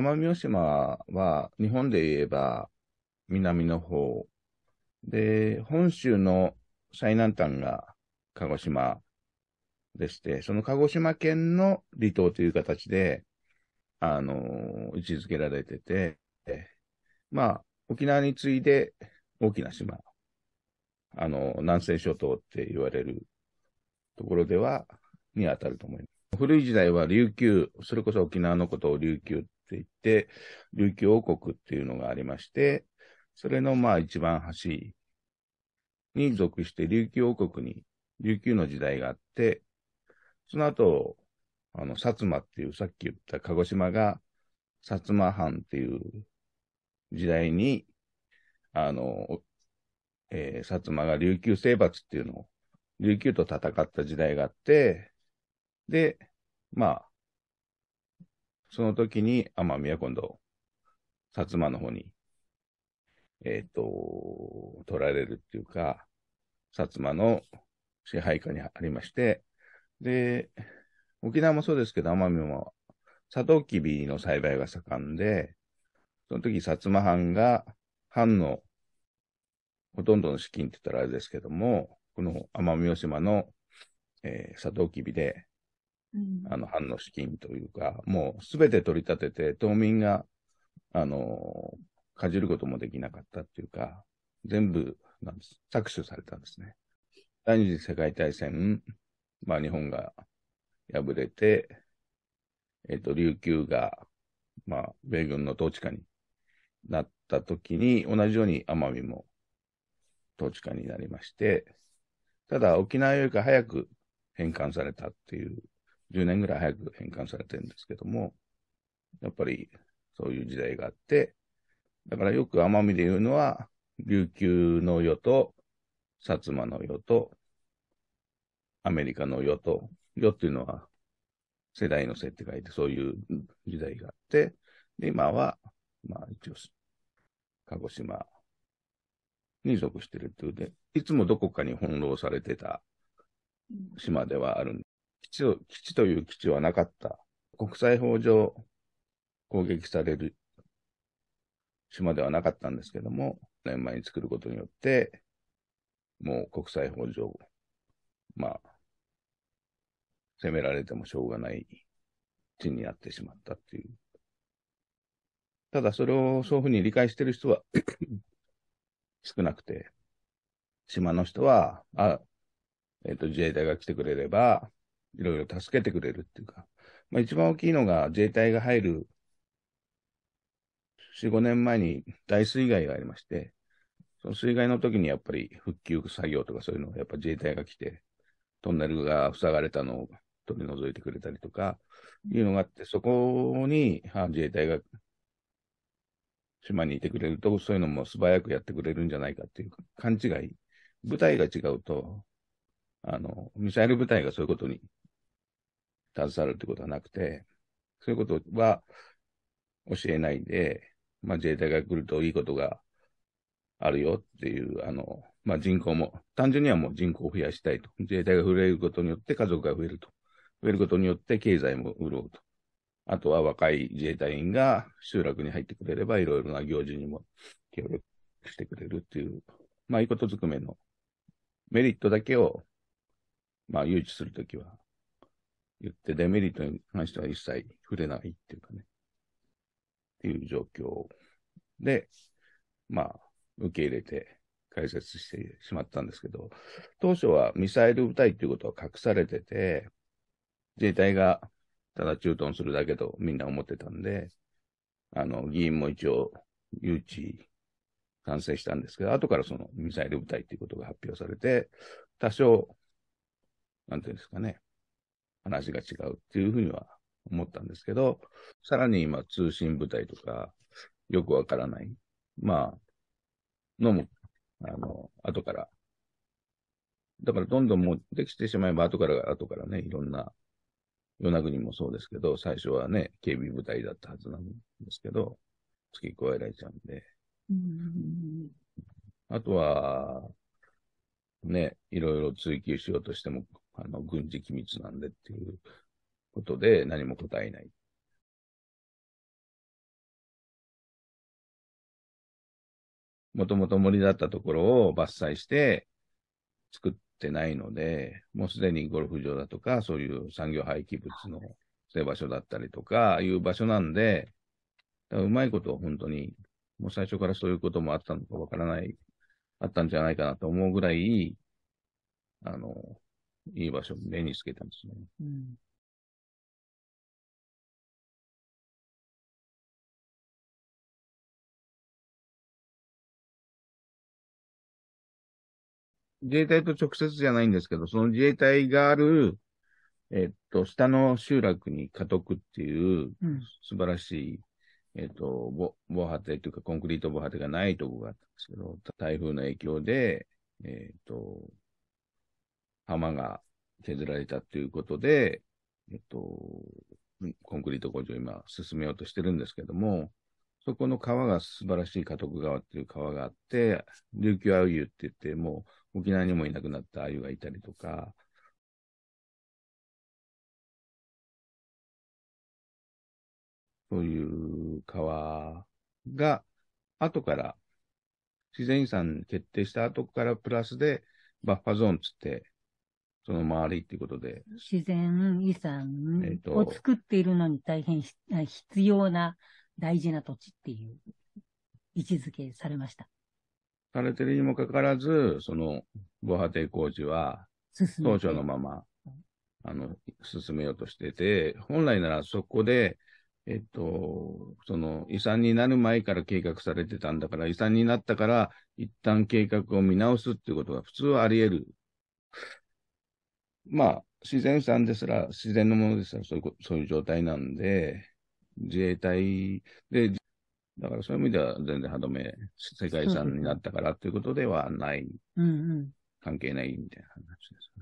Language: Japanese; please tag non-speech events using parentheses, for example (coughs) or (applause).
奄美大島は日本で言えば南の方。で、本州の最南端が鹿児島でして、その鹿児島県の離島という形で、あのー、位置づけられてて、まあ、沖縄に次いで大きな島、あの南西諸島って言われるところでは、にあたると思います。古い時代は琉球、それこそ沖縄のことを琉球っって言って、琉球王国っていうのがありまして、それのまあ一番端に属して琉球王国に、琉球の時代があって、その後、あの、薩摩っていう、さっき言った鹿児島が薩摩藩っていう時代に、あの、えー、薩摩が琉球征伐っていうのを、琉球と戦った時代があって、で、まあ、その時に奄美は今度、薩摩の方に、えっ、ー、と、取られるっていうか、薩摩の支配下にありまして、で、沖縄もそうですけど、奄美も、サトウキビの栽培が盛んで、その時、薩摩藩が、藩のほとんどの資金って言ったらあれですけども、この奄美大島の、えー、サトウキビであの、反の資金というか、もうすべて取り立てて、島民が、あの、かじることもできなかったっていうか、全部なんです。搾取されたんですね。第二次世界大戦、まあ日本が敗れて、えっ、ー、と、琉球が、まあ、米軍の統治下になった時に、同じように奄美も統治下になりまして、ただ沖縄よりか早く返還されたっていう10年ぐらい早く返還されてるんですけども、やっぱりそういう時代があって、だからよく奄美で言うのは、琉球の世と、薩摩の世と、アメリカの世と、世っていうのは世代の世って書いて、そういう時代があって、で、今は、まあ一応、鹿児島に属してるっていうで、いつもどこかに翻弄されてた島ではあるんで基地を、基地という基地はなかった。国際法上攻撃される島ではなかったんですけども、年前に作ることによって、もう国際法上、まあ、攻められてもしょうがない地になってしまったっていう。ただそれをそういうふうに理解してる人は (coughs) 少なくて、島の人は、あ、えっ、ー、と、自衛隊が来てくれれば、いろいろ助けてくれるっていうか、まあ、一番大きいのが自衛隊が入る4、5年前に大水害がありまして、その水害の時にやっぱり復旧作業とかそういうのをやっぱ自衛隊が来て、トンネルが塞がれたのを取り除いてくれたりとか、いうのがあって、そこに自衛隊が島にいてくれると、そういうのも素早くやってくれるんじゃないかっていう勘違い。部隊が違うと、あの、ミサイル部隊がそういうことに携わるということはなくて、そういうことは教えないで、まあ、自衛隊が来るといいことがあるよっていう、あの、まあ、人口も、単純にはもう人口を増やしたいと。自衛隊が増えることによって家族が増えると。増えることによって経済も潤うと。あとは若い自衛隊員が集落に入ってくれれば、いろいろな行事にも協力してくれるっていう、まあ、いいことずくめのメリットだけを、まあ、誘致するときは言って、デメリットに関しては一切触れないっていうかね、っていう状況で、まあ、受け入れて解説してしまったんですけど、当初はミサイル部隊っていうことは隠されてて、自衛隊がただ駐屯するだけとみんな思ってたんで、あの、議員も一応誘致賛成したんですけど、後からそのミサイル部隊っていうことが発表されて、多少、なんていうんですかね、話が違うっていうふうには思ったんですけど、さらに今通信部隊とか、よくわからない、まあ、のも、あの、後から。だからどんどんもうできてしまえば後から後からね、いろんな、与那国もそうですけど、最初はね、警備部隊だったはずなんですけど、付け加えられちゃうんで。うんあとは、ね、いろいろ追求しようとしても、あの、軍事機密なんでっていうことで何も答えない。もともと森だったところを伐採して作ってないので、もうすでにゴルフ場だとか、そういう産業廃棄物の捨て場所だったりとかいう場所なんで、うまいことを本当に、もう最初からそういうこともあったのかわからない、あったんじゃないかなと思うぐらい、あの、いい場所、目につけたんですね。うん自衛隊と直接じゃないんですけど、その自衛隊がある、えっと、下の集落に家督っていう、素晴らしい、うん、えっと、防防波堤というか、コンクリート防波堤がないとこがあったんですけど、台風の影響で、えっと、浜が削られたということで、えっと、コンクリート工場今進めようとしてるんですけども、そこの川が素晴らしい家督川っていう川があって、琉球アユって言って、もう沖縄にもいなくなったアユがいたりとか、そういう川が、後から、自然遺産決定した後からプラスで、バッファゾーンつって、その周りっていうことで。自然遺産を作っているのに大変、えー、必要な大事な土地っていう位置づけされました。されてるにもかかわらず、その防波堤工事は、当初のまま、あの、進めようとしてて、本来ならそこで、えっと、その遺産になる前から計画されてたんだから、遺産になったから、一旦計画を見直すっていうことが普通はあり得るまあ、自然さんですら、自然のものですらそういう、そういう状態なんで、自衛隊で、だからそういう意味では全然歯止め、世界遺産になったからということではない、うんうん、関係ないみたいな話です。